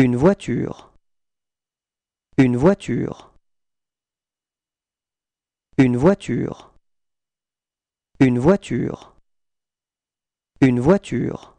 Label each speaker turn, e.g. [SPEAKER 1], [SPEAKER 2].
[SPEAKER 1] Une voiture. Une voiture. Une voiture. Une voiture. Une voiture.